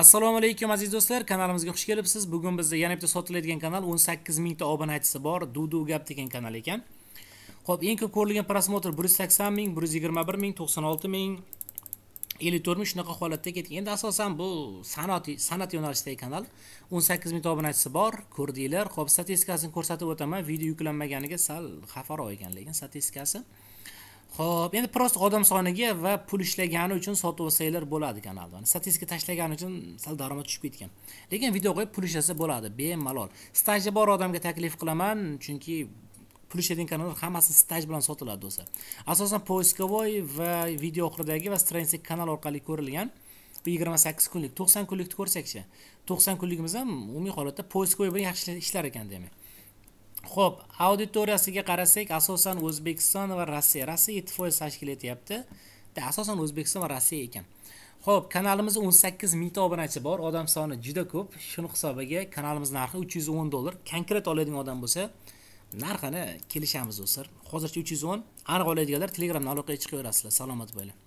assalomu alaykum aziz do'stlar kanalimizga xush kelibsiz bugun bizda yana bitta sotiladigan kanal 18 mingta obunachisi bor dudu gap degan kanal ekan ho'p eng ko'p ko'rilgan prosmotr 180 ming 121 ming 96 ming 54 ming shunaqa holatda ketgan endi asosan bu san'at san'at yo'nalishidagi kanal 18 mingta obunachisi bor ko'rdinglar ho'p statistikasini ko'rsatib o'taman video yuklanmaganiga sal xafaroq ekan lekin statistikasi Xo'p, endi prosta odam soniga va pul ishlagani uchun sotib olsanglar bo'ladi kanalni. Statistika tashlagani uchun sal daromad tushib ketgan. Lekin video qo'yib pul ishlasa bo'ladi, bemalol. Stajga bor odamga taklif qilaman, chunki pul ishlagan kanallar hammasi staj bilan sotiladi do'stlar. Asosan poiskovoy va video oxiridagi va stranisdagi kanal orqali ko'rilgan bu 28 kunlik, 90 kunlikni ko'rsakchi. 90 kunligimiz ham umumiy holatda poiskovoy bilan yaxshi ishlar ekan demak. ho'p auditoriyasiga qarasak asosan o'zbekiston va rossiya rossiya ittifoqi tashkil etyapti asosan o'zbekiston va rossiya ekan ho'p kanalimizda o'n sakkiz mingta obunachi bor odam soni juda ko'p shuni hisobiga kanalimiz narxi uch yuz o'n dollar konkret oladigan odam bo'lsa narxini kelishamiz o'sir hozircha uch yuz o'n aniq oladiganlar telegramdan aloqaga chiqaverasizlar salomat bo'ling